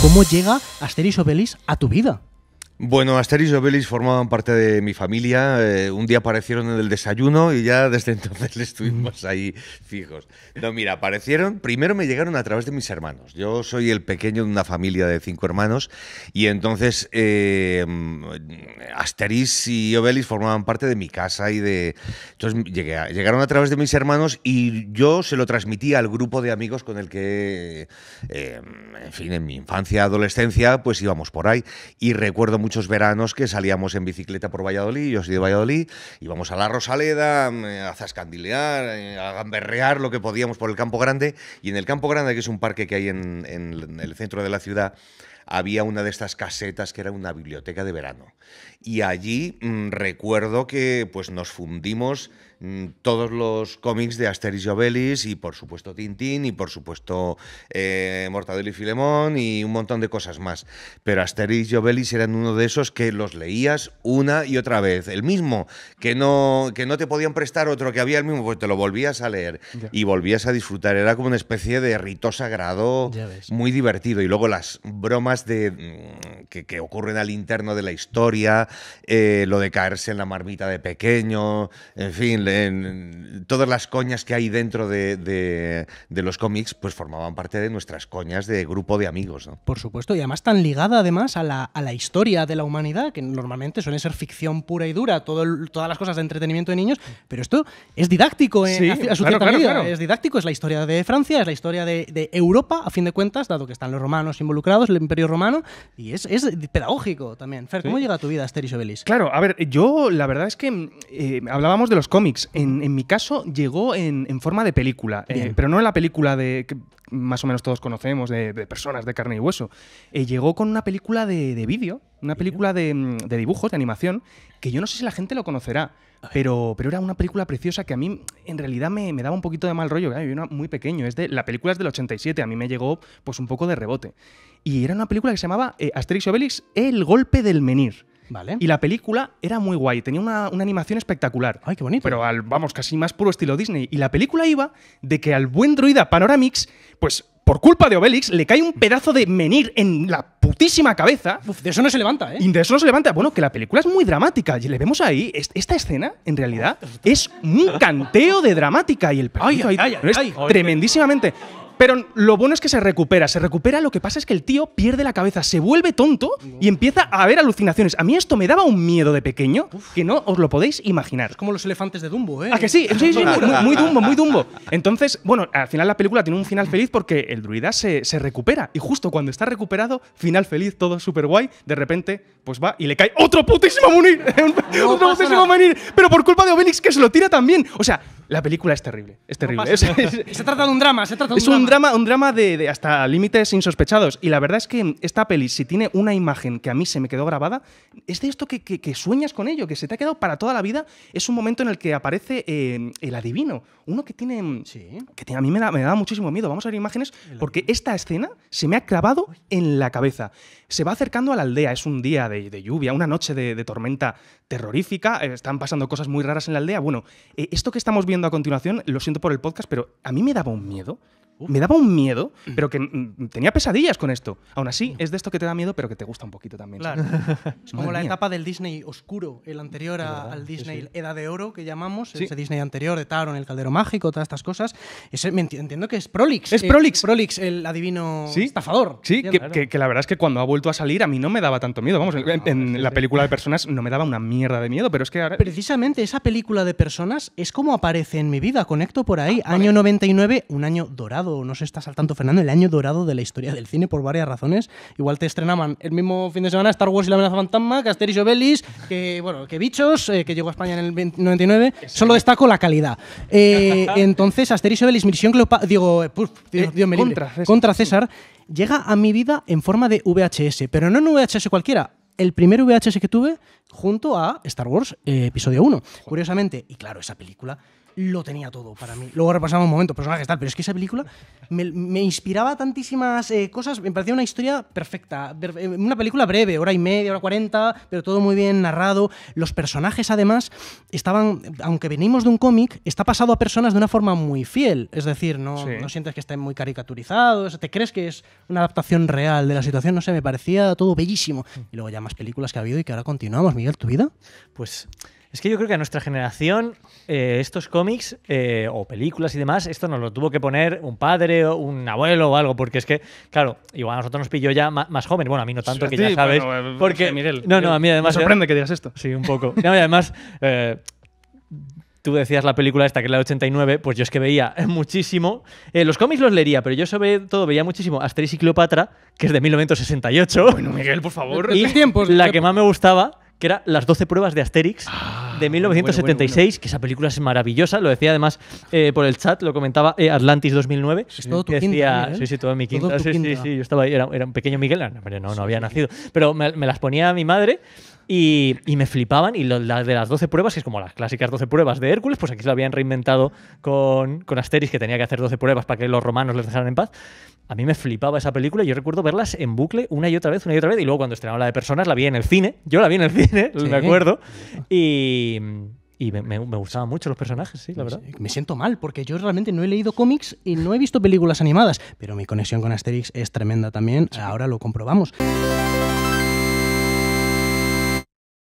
cómo llega Asterix Obelix a tu vida. Bueno, Asterix y Obelix formaban parte de mi familia. Eh, un día aparecieron en el desayuno y ya desde entonces estuvimos ahí fijos. No, mira, aparecieron, primero me llegaron a través de mis hermanos. Yo soy el pequeño de una familia de cinco hermanos y entonces eh, Asterix y Obelix formaban parte de mi casa y de... Entonces llegaron a través de mis hermanos y yo se lo transmití al grupo de amigos con el que, em, en fin, en mi infancia, adolescencia, pues íbamos por ahí. Y recuerdo mucho muchos veranos que salíamos en bicicleta por Valladolid, yo soy de Valladolid, íbamos a la Rosaleda, mm, a zascandilear, eh, a gamberrear lo que podíamos por el Campo Grande, y en el Campo Grande, que es un parque que hay en, el centro de la ciudad, había una de estas casetas que era una biblioteca de verano. Y allí mm, recuerdo que pues nos fundimos Mm, todos los cómics de Asterix y Obelix y por supuesto Tintín y por supuesto eh, Mortadelo y Filemón y un montón de cosas más. Pero Asterix y Obelix eran uno de esos que los leías una y otra vez. El mismo, que no, que no te podían prestar otro que había el mismo, pues te lo volvías a leer y volvías a disfrutar. Era como una especie de rito sagrado muy divertido. Y luego las bromas de, mm, que, ocurren al interno de la historia, eh, lo de caerse en la marmita de pequeño, en fin todas las coñas que hay dentro de, los cómics, pues formaban parte de nuestras coñas de grupo de amigos. ¿no? Por supuesto, y además tan ligada además a la, historia de la humanidad, que normalmente suele ser ficción pura y dura, todas las cosas de entretenimiento de niños, pero esto es didáctico Es didáctico, es la historia de Francia, es la historia de, Europa, a fin de cuentas, dado que están los romanos involucrados, el imperio romano, y es, pedagógico también. Fer, ¿cómo llega a tu vida Asterix Obelix? Claro, a ver, yo la verdad es que mm, eh, hablábamos de los cómics, en, mi caso, llegó en, forma de película, eh, pero no en la película de que más o menos todos conocemos, de, personas de carne y hueso. Eh, llegó con una película de, vídeo, una película mm, de, dibujos, de animación, que yo no sé si la gente lo conocerá, pero, era una película preciosa que a mí en realidad me, daba un poquito de mal rollo, yo era muy pequeño, es de, la película es del 87, a mí me llegó pues un poco de rebote. Y era una película que se llamaba eh, Asterix y Obelix, El golpe del menir. Y la película era muy guay, tenía una, animación espectacular. Ay, qué bonito. Pero al, vamos, casi más puro estilo Disney. Y la película iba de que al buen druida Panoramix, pues por culpa de Obelix, le cae un pedazo de menir en la putísima cabeza. de eso no se levanta, ¿eh? Y de eso no se levanta. Bueno, que la película es muy dramática. Y le vemos ahí, esta escena, en realidad, es un canteo de dramática. Y el ay, ay, ay, tremendísimamente. Pero lo bueno es que se recupera, se recupera, lo que pasa es que el tío pierde la cabeza, se vuelve tonto y empieza a ver alucinaciones. A mí esto me daba un miedo de pequeño que no os lo podéis imaginar. Es como los elefantes de Dumbo, ¿eh? ¡Ah, que sí? muy, Dumbo, muy Dumbo. Entonces, bueno, al final la película tiene un final feliz porque el druida se, recupera y justo cuando está recuperado, final feliz, todo súper guay, de repente, pues va y le cae otro putísimo munir, otro putísimo munir, pero por culpa de Obelix que se lo tira también. O sea, la película es terrible, es terrible. se trata de un drama, se trata de un es drama. un drama, un drama de, hasta límites insospechados. Y la verdad es que esta peli, si tiene una imagen que a mí se me quedó grabada, es de esto que, sueñas con ello, que se te ha quedado para toda la vida. Es un momento en el que aparece eh, el adivino, uno que tiene, sí. que a mí me da, muchísimo miedo. Vamos a ver imágenes porque esta escena se me ha clavado en la cabeza. Se va acercando a la aldea, es un día de, lluvia, una noche de, tormenta terrorífica, eh, están pasando cosas muy raras en la aldea. Bueno, eh, esto que estamos viendo a continuación, lo siento por el podcast, pero a mí me daba un miedo. Me daba un miedo, mm. pero que mm, mm, tenía pesadillas con esto. Aún así, es de esto que te da miedo, pero que te gusta un poquito también. es como la etapa del Disney oscuro, el anterior al Disney Edad de Oro, que llamamos, ese Disney anterior de Taron, el Caldero Mágico, todas estas cosas. Ese, entiendo que es Prolix. Es eh, Prolix. Prolix, el adivino estafador. Sí, que, la verdad es que cuando ha vuelto a salir a mí no me daba tanto miedo. Vamos, ah, en, la película de personas no me daba una mierda de miedo, pero es que ahora... Precisamente esa película de personas es como aparece en mi vida, conecto por ahí. Ah, año 99, un año dorado no se estás saltando, Fernando, el año dorado de la historia del cine por varias razones. Igual te estrenaban el mismo fin de semana Star Wars y la amenaza fantasma, que Asterix y Obelix, que, bueno, que Bichos, eh, que llegó a España en el 99. Solo destaco la calidad. Eh, entonces, Asterix y Obelix, Misión Cleopatra, digo, eh, Dios, contra César, llega a mi vida en forma de VHS, pero no en un VHS cualquiera. El primer VHS que tuve junto a Star Wars eh, Episodio 1. Curiosamente, y claro, esa película lo tenía todo para mí. Luego repasamos un momento, personajes tal, pero es que esa película me, inspiraba tantísimas eh, cosas, me parecía una historia perfecta, eh, una película breve, hora y media, hora cuarenta, pero todo muy bien narrado. Los personajes además estaban, aunque venimos de un cómic, está pasado a personas de una forma muy fiel, es decir, no, no sientes que estén muy caricaturizados, te crees que es una adaptación real de la situación, no sé, me parecía todo bellísimo. Mm. Y luego ya más películas que ha habido y que ahora continuamos Miguel, tu vida? Pues es que yo creo que a nuestra generación eh, estos cómics eh, o películas y demás, esto nos lo tuvo que poner un padre o un abuelo o algo, porque es que, claro, igual a nosotros nos pilló ya más, joven. Bueno, a mí no tanto, que ya sabes. Eh, porque, no, no, a mí además... Me sorprende que digas esto. Sí, un poco. y además... tú decías la película esta, que es la de 89, pues yo es que veía muchísimo. los cómics los leería, pero yo sobre todo veía muchísimo Asterix y Cleopatra, que es de 1968. Bueno, Miguel, por favor. Y la que más me gustaba que era las 12 pruebas de Asterix. Ah de 1976, ah, que esa película es maravillosa, lo decía además eh, por el chat, lo comentaba eh, Atlantis 2009. Sí, sí, todo mi quinta. yo estaba ahí, era, un pequeño Miguel, no, no, había nacido, pero me, las ponía mi madre y, me flipaban. Y de las 12 pruebas, que es como las clásicas 12 pruebas de Hércules, pues aquí se lo habían reinventado con, con Asterix, que tenía que hacer 12 pruebas para que los romanos les dejaran en paz. A mí me flipaba esa película. Yo recuerdo verlas en bucle una y otra vez, una y otra vez. Y luego cuando estrenaba la de personas, la vi en el cine. Yo la vi en el cine, me acuerdo. Y, y, me, gustaban mucho los personajes, sí, la verdad. Me siento mal, porque yo realmente no he leído cómics y no he visto películas animadas, pero mi conexión con Asterix es tremenda también, ahora lo comprobamos.